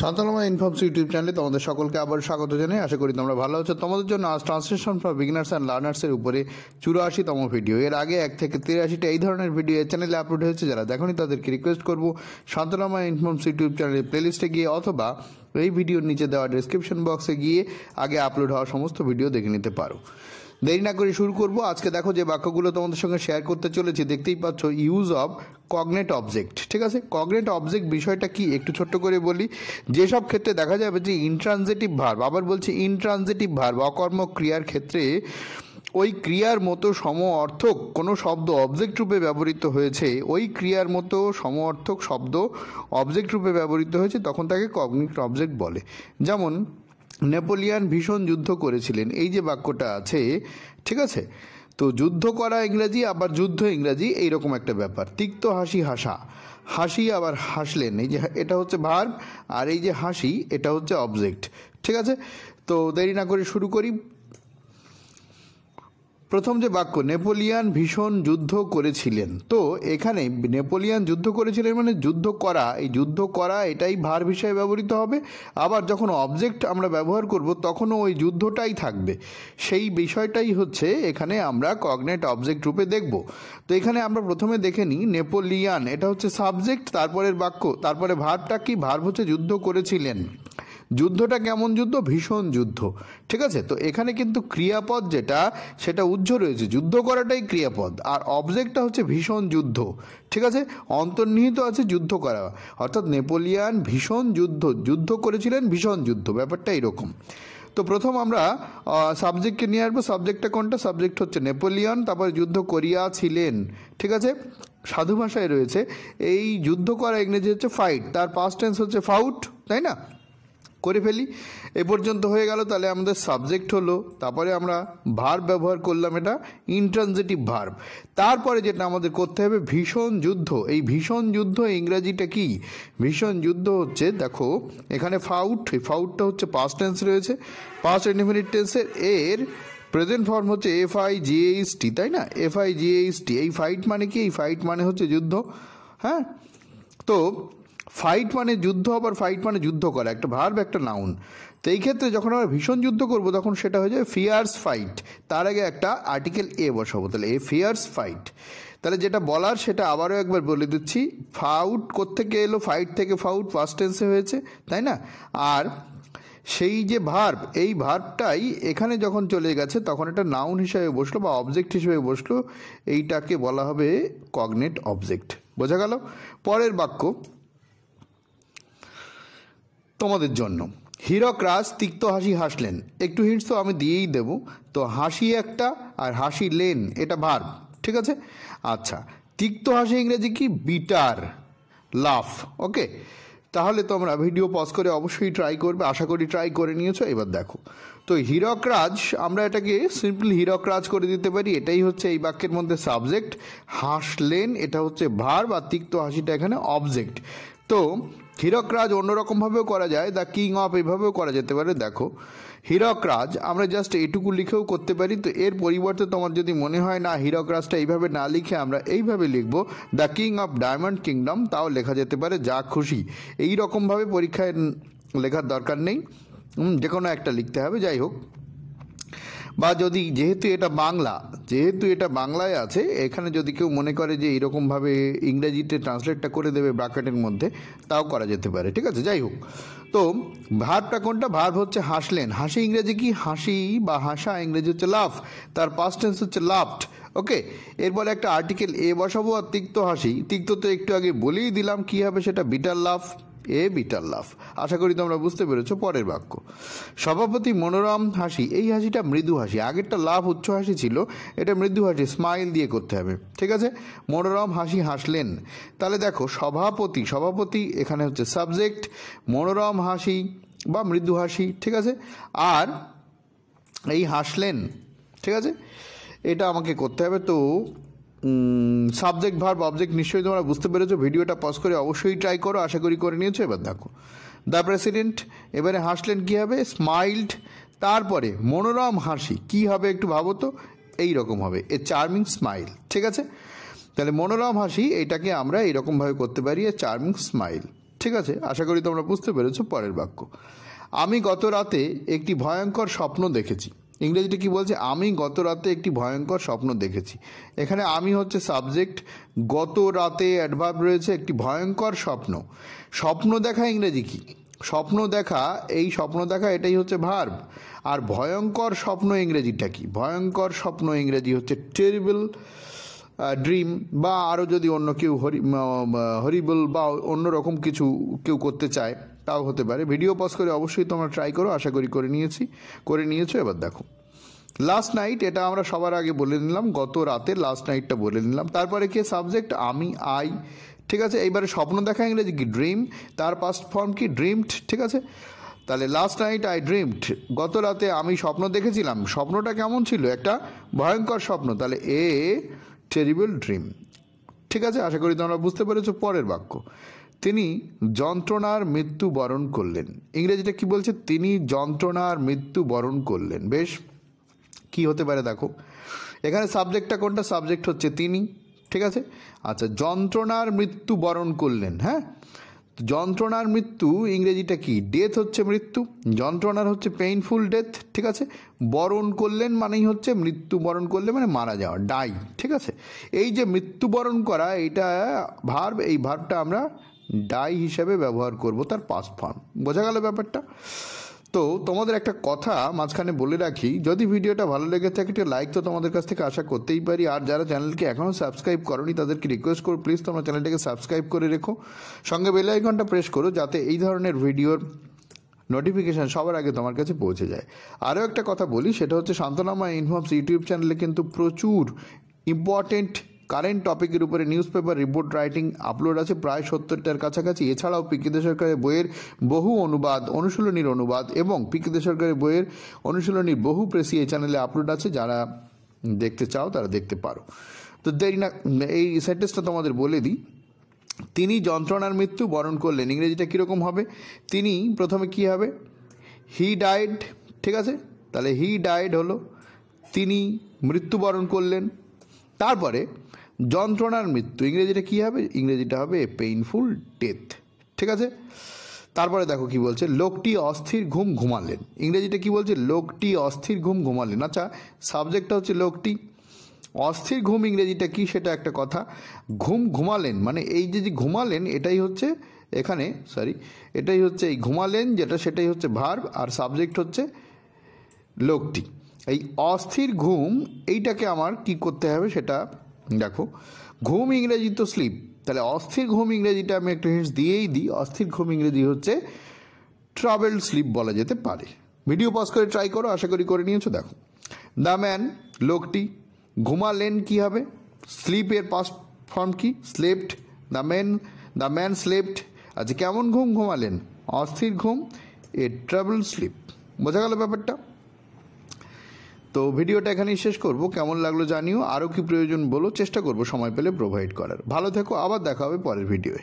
শান্তলামা informs YouTube চ্যানেলে তোমাদের সকলকে আবার স্বাগত জানাই আশা করি তোমরা ভালো আছো তোমাদের জন্য আজ ট্রান্সলেশন ফর বিগিনার্স অ্যান্ড লার্নার্সের উপরে চুরাশিতম ভিডিও এর আগে এক থেকে তিরাশিটা এই ধরনের ভিডিও এই চ্যানেলে আপলোড হয়েছে যারা দেখনি তাদেরকে রিকোয়েস্ট করবো শান্তলামা ইনফর্মস ইউটিউব চ্যানেলের প্লেলিস্টে গিয়ে অথবা এই ভিডিওর নিচে দেওয়া ডিসক্রিপশন বক্সে গিয়ে আগে আপলোড হওয়া সমস্ত ভিডিও দেখে নিতে পারো দেরি না করে শুরু করব আজকে দেখো যে বাক্যগুলো তোমাদের সঙ্গে শেয়ার করতে চলেছি দেখতেই পাচ্ছ ইউজ অব কগনেট অবজেক্ট ঠিক আছে কগনেট অবজেক্ট বিষয়টা কি একটু ছোট্ট করে বলি যেসব ক্ষেত্রে দেখা যাবে যে ইনট্রানজেটিভ ভার্ব আবার বলছি ইনট্রানজেটিভ ভার্ব অকর্ম ক্রিয়ার ক্ষেত্রে ওই ক্রিয়ার মতো সম অর্থক কোনো শব্দ অবজেক্ট রূপে ব্যবহৃত হয়েছে ওই ক্রিয়ার মতো সম অর্থক শব্দ অবজেক্ট রূপে ব্যবহৃত হয়েছে তখন তাকে কগনেট অবজেক্ট বলে যেমন নেপোলিয়ান ভীষণ যুদ্ধ করেছিলেন এই যে বাক্যটা আছে ঠিক আছে তো যুদ্ধ করা ইংরাজি আবার যুদ্ধ ইংরাজি এইরকম একটা ব্যাপার তিক্ত হাসি হাসা হাসি আবার হাসলেন এই যে এটা হচ্ছে ভার্ব আর এই যে হাসি এটা হচ্ছে অবজেক্ট ঠিক আছে তো দেরি না করে শুরু করি প্রথম যে বাক্য নেপোলিয়ান ভীষণ যুদ্ধ করেছিলেন তো এখানে নেপোলিয়ান যুদ্ধ করেছিলেন মানে যুদ্ধ করা এই যুদ্ধ করা এটাই ভার বিষয়ে ব্যবহৃত হবে আবার যখন অবজেক্ট আমরা ব্যবহার করব তখনও ওই যুদ্ধটাই থাকবে সেই বিষয়টাই হচ্ছে এখানে আমরা কগনেট অবজেক্ট রূপে দেখব তো এখানে আমরা প্রথমে দেখে নিই নেপোলিয়ান এটা হচ্ছে সাবজেক্ট তারপরের বাক্য তারপরে ভারটা কি ভার হচ্ছে যুদ্ধ করেছিলেন যুদ্ধটা কেমন যুদ্ধ ভীষণ যুদ্ধ ঠিক আছে তো এখানে কিন্তু ক্রিয়াপদ যেটা সেটা উজ্জ্ব রয়েছে যুদ্ধ করাটাই ক্রিয়াপদ আর অবজেক্টটা হচ্ছে ভীষণ যুদ্ধ ঠিক আছে অন্তর্নিহিত আছে যুদ্ধ করা অর্থাৎ নেপোলিয়ান ভীষণ যুদ্ধ যুদ্ধ করেছিলেন ভীষণ যুদ্ধ ব্যাপারটা এরকম তো প্রথম আমরা সাবজেক্টকে নিয়ে আসবো সাবজেক্টটা কোনটা সাবজেক্ট হচ্ছে নেপোলিয়ন তারপরে যুদ্ধ করিয়াছিলেন ঠিক আছে সাধু ভাষায় রয়েছে এই যুদ্ধ করা ইংরেজি হচ্ছে ফাইট তার পাস্ট টেন্স হচ্ছে ফাউট তাই না করে ফেলি এ পর্যন্ত হয়ে গেল তাহলে আমাদের সাবজেক্ট হলো তারপরে আমরা ভার্ব ব্যবহার করলাম এটা ইন্ট্রানজেটিভ ভার্ব তারপরে যেটা আমাদের করতে হবে ভীষণ যুদ্ধ এই ভীষণ যুদ্ধ ইংরাজিটা কি ভীষণ যুদ্ধ হচ্ছে দেখো এখানে ফাউট এই ফাউটটা হচ্ছে পাস্ট টেন্স রয়েছে পাস ইন্ডিফিনিট টেন্সের এর প্রেজেন্ট ফর্ম হচ্ছে F I G H T তাই না F I G H T এই ফাইট মানে কি এই ফাইট মানে হচ্ছে যুদ্ধ হ্যাঁ তো ফাইট মানে যুদ্ধ আবার ফাইট মানে যুদ্ধ করা একটা ভার্ব একটা নাউন তো এই ক্ষেত্রে যখন আমরা ভীষণ যুদ্ধ করব তখন সেটা হয়ে যাবে ফিয়ার্স ফাইট তার আগে একটা আর্টিকেল এ বসাবো তাহলে এ ফিয়ার্স ফাইট তাহলে যেটা বলার সেটা আবারও একবার বলে দিচ্ছি ফাউট কোত্থেকে এলো ফাইট থেকে ফাউট ফার্স্ট টেন্সে হয়েছে তাই না আর সেই যে ভার্ব এই ভার্বটাই এখানে যখন চলে গেছে তখন এটা নাউন হিসাবে বসলো বা অবজেক্ট হিসেবে বসলো এইটাকে বলা হবে কগনেট অবজেক্ট বোঝা গেল পরের বাক্য তোমাদের জন্য হীরক রাজ তিক্ত হাসি হাসলেন একটু হিটস তো আমি দিয়েই দেব তো হাসি একটা আর হাসি লেন এটা ভার ঠিক আছে আচ্ছা তিক্ত হাসি ইংরেজি কি বিটার লাফ ওকে তাহলে তোমরা ভিডিও পজ করে অবশ্যই ট্রাই করবে আশা করি ট্রাই করে নিয়েছো এবার দেখো তো হীরক রাজ আমরা এটাকে সিম্পলি হীরক রাজ করে দিতে পারি এটাই হচ্ছে এই বাক্যের মধ্যে সাবজেক্ট হাসলেন এটা হচ্ছে ভার বা তিক্ত হাসিটা এখানে অবজেক্ট তো হীরক রাজ অন্যরকমভাবেও করা যায় দ্য কিং অফ এভাবেও করা যেতে পারে দেখো হীরক রাজ আমরা জাস্ট এটুকু লিখেও করতে পারি তো এর পরিবর্তে তোমার যদি মনে হয় না হীরক রাজটা এইভাবে না লিখে আমরা এইভাবে লিখব the king of diamond kingdom তাও লেখা যেতে পারে যা খুশি এই রকমভাবে পরীক্ষায় লেখার দরকার নেই যে কোনো একটা লিখতে হবে যাই হোক বা যদি যেহেতু এটা বাংলা যেহেতু এটা বাংলায় আছে এখানে যদি কেউ মনে করে যে এইরকমভাবে ইংরেজিতে ট্রান্সলেটটা করে দেবে ব্রাকেটের মধ্যে তাও করা যেতে পারে ঠিক আছে যাই হোক তো ভাবটা কোনটা ভাব হচ্ছে হাসলেন হাসি ইংরেজি কি হাসি বা হাসা ইংরেজি হচ্ছে লাফ তার পাস্ট টেন্স হচ্ছে লাফট ওকে এরপরে একটা আর্টিকেল এ বসাবো আর তিক্ত হাসি তিক্ত তো একটু আগে বলেই দিলাম কী হবে সেটা বিটার লাফ এ বিটার লাভ আশা করি তোমরা বুঝতে পেরেছো পরের বাক্য সভাপতি মনোরম হাসি এই হাসিটা মৃদু হাসি আগেরটা লাভ উচ্চ হাসি ছিল এটা মৃদু হাসি স্মাইল দিয়ে করতে হবে ঠিক আছে মনোরম হাসি হাসলেন তাহলে দেখো সভাপতি সভাপতি এখানে হচ্ছে সাবজেক্ট মনোরম হাসি বা মৃদু হাসি ঠিক আছে আর এই হাসলেন ঠিক আছে এটা আমাকে করতে হবে তো সাবজেক্ট ভার্ব অবজেক্ট নিশ্চয়ই তোমরা বুঝতে পেরেছো ভিডিওটা পজ করে অবশ্যই ট্রাই করো আশা করি করে নিয়েছো এবার দেখো দ্য প্রেসিডেন্ট এবারে হাসলেন কী হবে স্মাইল্ড তারপরে মনোরম হাসি কি হবে একটু ভাবো তো এই রকম হবে এ চার্মিং স্মাইল ঠিক আছে তাহলে মনোরম হাসি এটাকে আমরা এইরকমভাবে করতে পারি এ চার্মিং স্মাইল ঠিক আছে আশা করি তোমরা বুঝতে পেরেছো পরের বাক্য আমি গত রাতে একটি ভয়ঙ্কর স্বপ্ন দেখেছি ইংরেজিতে কি বলছে আমি গত রাতে একটি ভয়ঙ্কর স্বপ্ন দেখেছি এখানে আমি হচ্ছে সাবজেক্ট গত রাতে অ্যাডভার্ব রয়েছে একটি ভয়ঙ্কর স্বপ্ন স্বপ্ন দেখা ইংরেজি কি স্বপ্ন দেখা এই স্বপ্ন দেখা এটাই হচ্ছে ভার্ব আর ভয়ঙ্কর স্বপ্ন ইংরেজিটা কি ভয়ঙ্কর স্বপ্ন ইংরেজি হচ্ছে টেরিবল ড্রিম বা আরও যদি অন্য কেউ হরি হরিবল বা অন্য রকম কিছু কেউ করতে চায় তাও হতে পারে ভিডিও পজ করে অবশ্যই তোমরা ট্রাই করো আশা করি করে নিয়েছি করে নিয়েছো এবার দেখো লাস্ট নাইট এটা আমরা সবার আগে বলে নিলাম গত রাতে লাস্ট নাইটটা বলে নিলাম তারপরে কি সাবজেক্ট আমি আই ঠিক আছে এইবারে স্বপ্ন দেখা ইংরেজি কি ড্রিম তার পাস্ট ফর্ম কি ড্রিমড ঠিক আছে তাহলে লাস্ট নাইট আই ড্রিমড গত রাতে আমি স্বপ্ন দেখেছিলাম স্বপ্নটা কেমন ছিল একটা ভয়ঙ্কর স্বপ্ন তাহলে এ টেরিবল ড্রিম ঠিক আছে আশা করি তোমরা বুঝতে পেরেছো পরের বাক্য তিনি যন্ত্রণার মৃত্যু বরণ করলেন ইংরেজিটা কি বলছে তিনি যন্ত্রণার মৃত্যু বরণ করলেন বেশ কি হতে পারে দেখো এখানে সাবজেক্টটা কোনটা সাবজেক্ট হচ্ছে তিনি ঠিক আছে আচ্ছা যন্ত্রণার মৃত্যু বরণ করলেন হ্যাঁ যন্ত্রণার মৃত্যু ইংরেজিটা কি ডেথ হচ্ছে মৃত্যু যন্ত্রণার হচ্ছে পেইনফুল ডেথ ঠিক আছে বরণ করলেন মানেই হচ্ছে মৃত্যু বরণ করলে মানে মারা যাওয়া ডাই ঠিক আছে এই যে মৃত্যুবরণ করা এইটা ভার্ব এই ভার্বটা আমরা ডাই হিসাবে ব্যবহার করব তার পাস ফর্ম বোঝা গেল ব্যাপারটা তো তোমাদের একটা কথা মাঝখানে বলে রাখি যদি ভিডিওটা ভালো লেগে থাকে একটু লাইক তো তোমাদের কাছ থেকে আশা করতেই পারি আর যারা চ্যানেলকে এখনও সাবস্ক্রাইব করনি তাদেরকে রিকোয়েস্ট করো প্লিজ তোমরা চ্যানেলটাকে সাবস্ক্রাইব করে রেখো সঙ্গে বেল আইকনটা প্রেস করো যাতে এই ধরনের ভিডিওর নোটিফিকেশান সবার আগে তোমার কাছে পৌঁছে যায় আরও একটা কথা বলি সেটা হচ্ছে শান্তনামা ইনফর্মস ইউটিউব চ্যানেলে কিন্তু প্রচুর ইম্পর্টেন্ট কারেন্ট টপিকের উপরে news paper report writing upload আছে প্রায় সত্তরটার কাছাকাছি এছাড়াও পিকেতে সরকারের বইয়ের বহু অনুবাদ অনুশীলনীর অনুবাদ এবং পিকেতে সরকারের বইয়ের অনুশীলনীর বহু প্রেসি এই চ্যানেলে আপলোড আছে যারা দেখতে চাও তারা দেখতে পারো তো দেরি না এই সেন্টেন্সটা তোমাদের বলে দিই তিনি যন্ত্রণার মৃত্যু বরণ করলেন ইংরেজিটা কীরকম হবে তিনি প্রথমে কি হবে হি ডায়েড ঠিক আছে তাহলে হি ডায়েড হলো তিনি মৃত্যুবরণ করলেন তারপরে যন্ত্রণার মৃত্যু ইংরেজিটা কী হবে ইংরেজিটা হবে পেইনফুল ডেথ ঠিক আছে তারপরে দেখো কি বলছে লোকটি অস্থির ঘুম ঘুমালেন ইংরেজিটা কি বলছে লোকটি অস্থির ঘুম ঘুমালেন আচ্ছা সাবজেক্টটা হচ্ছে লোকটি অস্থির ঘুম ইংরেজিটা কি সেটা একটা কথা ঘুম ঘুমালেন মানে এই যে যে ঘুমালেন এটাই হচ্ছে এখানে সরি এটাই হচ্ছে এই ঘুমালেন যেটা সেটাই হচ্ছে ভার্ব আর সাবজেক্ট হচ্ছে লোকটি এই অস্থির ঘুম এইটাকে আমার কি করতে হবে সেটা দেখো ঘুম ইংরেজি তো স্লিপ তাহলে অস্থির ঘুম ইংরেজিটা আমি একটু হিন্টস দিয়েই দিই অস্থির ঘুম ইংরেজি হচ্ছে ট্রাভেল স্লিপ বলা যেতে পারে ভিডিও পজ করে ট্রাই করো আশা করি করে নিয়েছো দেখো দ্য ম্যান লোকটি ঘুমালেন কি হবে স্লিপের পাস্ট ফর্ম কি slept the man the man slept আচ্ছা কেমন ঘুম ঘুমালেন অস্থির ঘুম এ ট্রাভেল স্লিপ বোঝা গেল ব্যাপারটা তো ভিডিওটা এখানেই শেষ করব কেমন লাগলো জানিও আরও কি প্রয়োজন বলো চেষ্টা করব সময় পেলে প্রোভাইড করার ভালো থেকো আবার দেখা হবে পরের ভিডিওয়ে